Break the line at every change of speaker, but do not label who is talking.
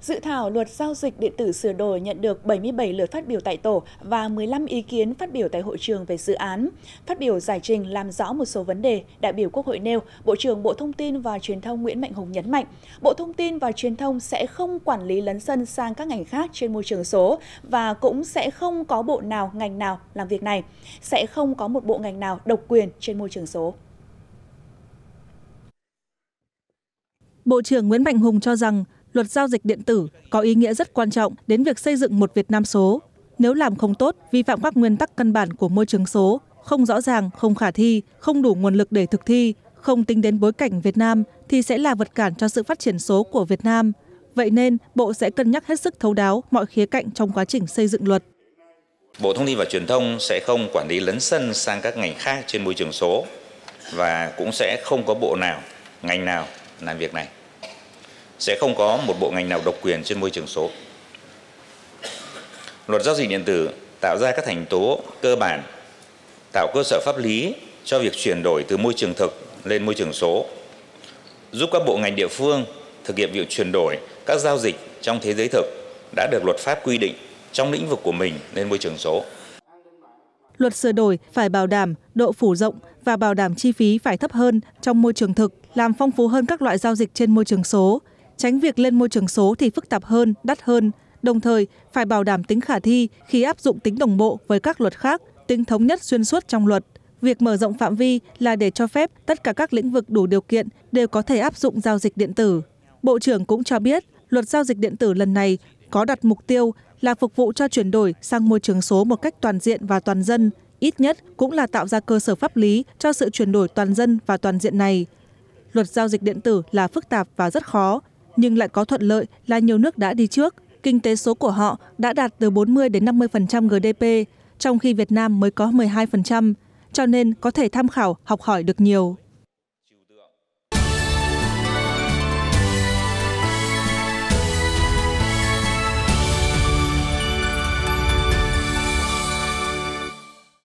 Dự thảo luật giao dịch điện tử sửa đổi nhận được 77 lượt phát biểu tại tổ và 15 ý kiến phát biểu tại hội trường về dự án. Phát biểu giải trình làm rõ một số vấn đề, đại biểu Quốc hội nêu, Bộ trưởng Bộ Thông tin và Truyền thông Nguyễn Mạnh Hùng nhấn mạnh, Bộ Thông tin và Truyền thông sẽ không quản lý lấn sân sang các ngành khác trên môi trường số và cũng sẽ không có bộ nào, ngành nào làm việc này, sẽ không có một bộ ngành nào độc quyền trên môi trường số.
Bộ trưởng Nguyễn Mạnh Hùng cho rằng luật giao dịch điện tử có ý nghĩa rất quan trọng đến việc xây dựng một việt nam số nếu làm không tốt vi phạm các nguyên tắc căn bản của môi trường số không rõ ràng không khả thi không đủ nguồn lực để thực thi không tính đến bối cảnh việt nam thì sẽ là vật cản cho sự phát triển số của việt nam vậy nên bộ sẽ cân nhắc hết sức thấu đáo mọi khía cạnh trong quá trình xây dựng luật
Bộ Thông tin và Truyền thông sẽ không quản lý lấn sân sang các ngành khác trên môi trường số và cũng sẽ không có bộ nào, ngành nào làm việc này sẽ không có một bộ ngành nào độc quyền trên môi trường số. Luật giao dịch điện tử tạo ra các thành tố cơ bản, tạo cơ sở pháp lý cho việc chuyển đổi từ môi trường thực lên môi trường số, giúp các bộ ngành địa phương thực hiện việc chuyển đổi các giao dịch trong thế giới thực đã được luật pháp quy định trong lĩnh vực của mình lên môi trường số.
Luật sửa đổi phải bảo đảm độ phủ rộng và bảo đảm chi phí phải thấp hơn trong môi trường thực, làm phong phú hơn các loại giao dịch trên môi trường số, tránh việc lên môi trường số thì phức tạp hơn đắt hơn đồng thời phải bảo đảm tính khả thi khi áp dụng tính đồng bộ với các luật khác tính thống nhất xuyên suốt trong luật việc mở rộng phạm vi là để cho phép tất cả các lĩnh vực đủ điều kiện đều có thể áp dụng giao dịch điện tử bộ trưởng cũng cho biết luật giao dịch điện tử lần này có đặt mục tiêu là phục vụ cho chuyển đổi sang môi trường số một cách toàn diện và toàn dân ít nhất cũng là tạo ra cơ sở pháp lý cho sự chuyển đổi toàn dân và toàn diện này luật giao dịch điện tử là phức tạp và rất khó nhưng lại có thuận lợi là nhiều nước đã đi trước kinh tế số của họ đã đạt từ bốn mươi năm mươi gdp trong khi việt nam mới có một mươi hai cho nên có thể tham khảo học hỏi được nhiều